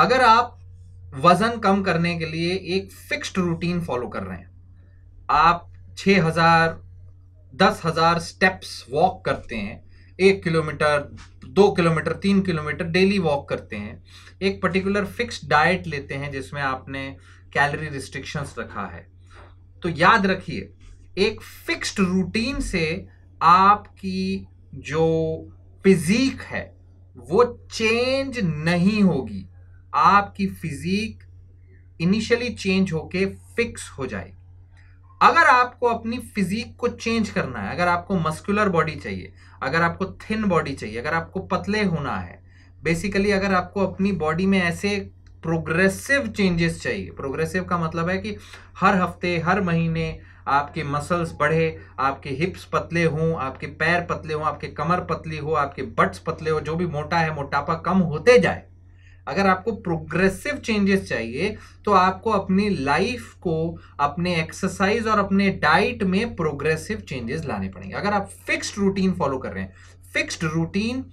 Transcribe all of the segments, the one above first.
अगर आप वज़न कम करने के लिए एक फिक्स्ड रूटीन फॉलो कर रहे हैं आप 6000 हज़ार दस हज़ार स्टेप्स वॉक करते हैं एक किलोमीटर दो किलोमीटर तीन किलोमीटर डेली वॉक करते हैं एक पर्टिकुलर फिक्स डाइट लेते हैं जिसमें आपने कैलोरी रिस्ट्रिक्शंस रखा है तो याद रखिए एक फिक्स्ड रूटीन से आपकी जो फिजीक है वो चेंज नहीं होगी आपकी फिजीक इनिशियली चेंज होके फिक्स हो जाएगी अगर आपको अपनी फिजीक को चेंज करना है अगर आपको मस्कुलर बॉडी चाहिए अगर आपको थिन बॉडी चाहिए अगर आपको पतले होना है बेसिकली अगर आपको अपनी बॉडी में ऐसे प्रोग्रेसिव चेंजेस चाहिए प्रोग्रेसिव का मतलब है कि हर हफ्ते हर महीने आपके मसल्स बढ़े आपके हिप्स पतले हों आपके पैर पतले हों आपके कमर पतली हो आपके बट्स पतले हो जो भी मोटा है मोटापा कम होते जाए अगर आपको प्रोग्रेसिव चेंजेस चाहिए तो आपको अपनी लाइफ को अपने एक्सरसाइज और अपने डाइट में प्रोग्रेसिव चेंजेस लाने पड़ेंगे अगर आप फिक्स्ड रूटीन फॉलो कर रहे हैं fixed routine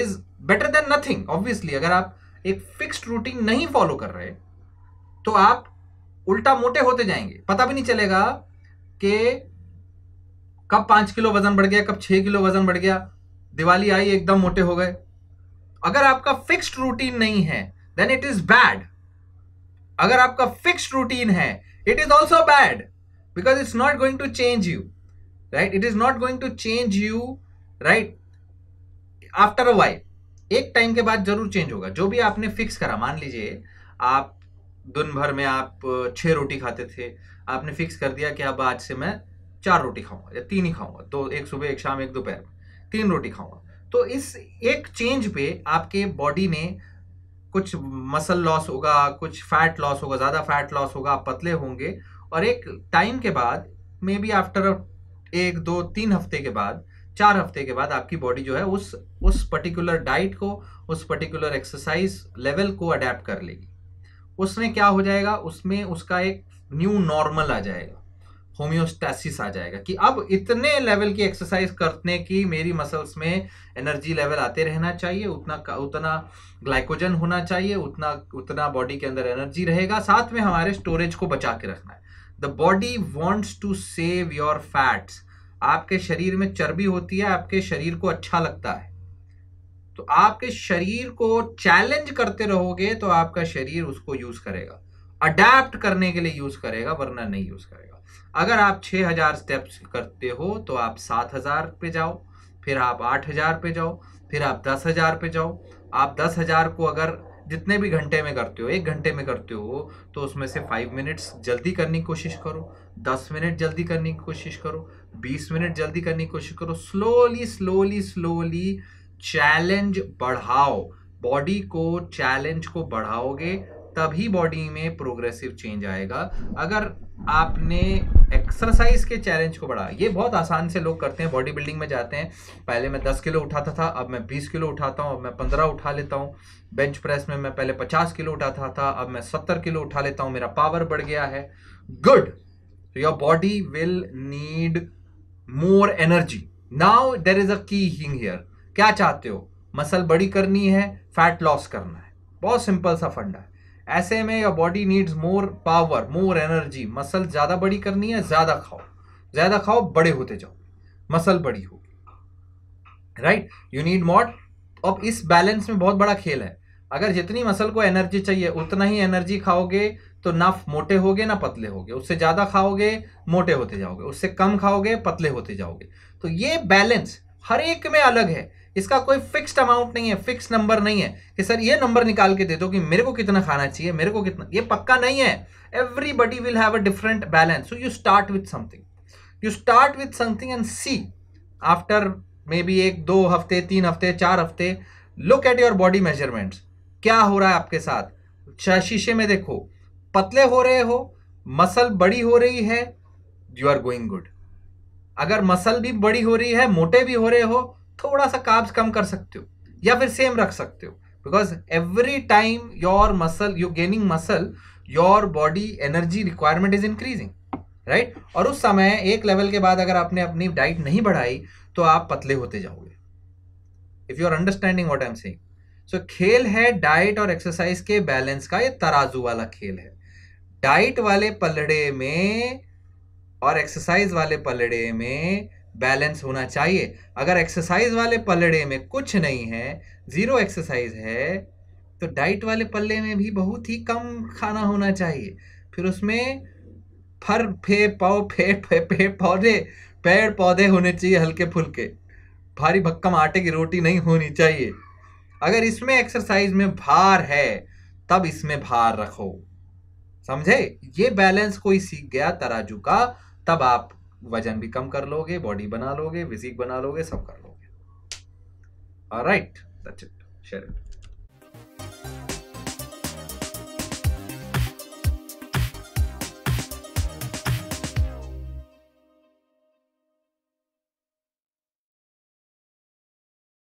is better than nothing obviously अगर आप एक फिक्स्ड रूटीन नहीं फॉलो कर रहे तो आप उल्टा मोटे होते जाएंगे पता भी नहीं चलेगा कि कब पांच किलो वजन बढ़ गया कब छह किलो वजन बढ़ गया दिवाली आई एकदम मोटे हो गए अगर आपका फिक्स्ड रूटीन नहीं है देन इट इज बैड अगर आपका फिक्स्ड रूटीन है it is also bad because it's not going to change you right it is not going to change you right after a while एक time के बाद जरूर change होगा जो भी आपने फिक्स करा मान लीजिए आप दिन भर में आप छह रोटी खाते थे आपने फिक्स कर दिया कि अब आज से मैं चार रोटी खाऊंगा या तीन ही खाऊंगा दो एक सुबह एक शाम एक दोपहर तीन रोटी खाऊंगा तो इस एक चेंज पे आपके बॉडी ने कुछ मसल लॉस होगा कुछ फैट लॉस होगा ज़्यादा फैट लॉस होगा आप पतले होंगे और एक टाइम के बाद मे बी आफ्टर एक दो तीन हफ्ते के बाद चार हफ्ते के बाद आपकी बॉडी जो है उस उस पर्टिकुलर डाइट को उस पर्टिकुलर एक्सरसाइज लेवल को अडेप्ट कर लेगी उसमें क्या हो जाएगा उसमें उसका एक न्यू नॉर्मल आ जाएगा होम्योस्टैसिस आ जाएगा कि अब इतने लेवल की एक्सरसाइज करने की मेरी मसल्स में एनर्जी लेवल आते रहना चाहिए उतना उतना ग्लाइकोजन होना चाहिए उतना उतना बॉडी के अंदर एनर्जी रहेगा साथ में हमारे स्टोरेज को बचा के रखना है the body wants to save your fats आपके शरीर में चर्बी होती है आपके शरीर को अच्छा लगता है तो आपके शरीर को चैलेंज करते रहोगे तो आपका शरीर उसको यूज करेगा अडेप्ट करने के लिए यूज करेगा वरना नहीं यूज करेगा अगर आप 6000 स्टेप्स करते हो तो आप 7000 पे जाओ फिर आप 8000 पे जाओ फिर आप 10000 पे जाओ आप 10000 को अगर जितने भी घंटे में करते हो एक घंटे में करते हो तो उसमें से फाइव मिनट्स जल्दी करने की कोशिश करो दस मिनट जल्दी करने की कोशिश करो बीस मिनट जल्दी करने की कोशिश करो स्लोली स्लोली स्लोली चैलेंज बढ़ाओ बॉडी को चैलेंज को बढ़ाओगे तभी बॉडी में प्रोग्रेसिव चेंज आएगा अगर आपने एक्सरसाइज के चैलेंज को बढ़ा ये बहुत आसान से लोग करते हैं बॉडी बिल्डिंग में जाते हैं पहले मैं 10 किलो उठाता था अब मैं 20 किलो उठाता हूँ अब मैं 15 उठा लेता हूँ बेंच प्रेस में मैं पहले 50 किलो उठाता था अब मैं 70 किलो उठा लेता हूँ मेरा पावर बढ़ गया है good your body will need more energy now there is a key thing hair क्या चाहते हो मसल बड़ी करनी है फैट लॉस करना है बहुत सिंपल सा फंडा है ऐसे में your body needs more power more energy muscle ज़्यादा बड़ी करनी है ज़्यादा खाओ ज़्यादा खाओ बड़े होते जाओ मसल बड़ी होगी राइट यू नीड मॉट अब इस बैलेंस में बहुत बड़ा खेल है अगर जितनी मसल को एनर्जी चाहिए उतना ही एनर्जी खाओगे तो ना मोटे होगे ना पतले होगे उससे ज़्यादा खाओगे मोटे होते जाओगे उससे कम खाओगे पतले होते जाओगे तो ये बैलेंस हर एक में अलग है इसका कोई फिक्स्ड अमाउंट नहीं है फिक्स नंबर नहीं है कि सर ये नंबर निकाल के दे दो कि मेरे को कितना खाना चाहिए मेरे को कितना ये पक्का नहीं है everybody will have a different balance so you start with something you start with something and see after may be एक दो हफ्ते तीन हफ्ते चार हफ्ते look at your body measurements क्या हो रहा है आपके साथ शीशे में देखो पतले हो रहे हो मसल बड़ी हो रही है यू आर गोइंग गुड अगर मसल भी बड़ी हो रही है मोटे भी हो रहे हो थोड़ा सा काब्स कम कर सकते हो या फिर सेम रख सकते हो because every time your muscle you gaining muscle your body energy requirement is increasing right और उस समय एक लेवल के बाद अगर आपने अपनी डाइट नहीं बढ़ाई तो आप पतले होते जाओगे if you are understanding what I am saying so खेल है डाइट और एक्सरसाइज के बैलेंस का ये तराजू वाला खेल है डाइट वाले पलड़े में और एक्सरसाइज वाले पलड़े में बैलेंस होना चाहिए अगर एक्सरसाइज वाले पलड़े में कुछ नहीं है ज़ीरो एक्सरसाइज है तो डाइट वाले पल्ले में भी बहुत ही कम खाना होना चाहिए फिर उसमें फर फे पाओ फे फे फे पौधे पेड़ पौधे होने चाहिए हल्के फुल्के भारी भक्कम आटे की रोटी नहीं होनी चाहिए अगर इसमें एक्सरसाइज में भार है तब इसमें भार रखो समझे ये बैलेंस कोई सीख गया तराजू का तब आप वजन भी कम कर लोगे बॉडी बना लोगे फिजिक बना लोगे सब कर लोगे right that's it share it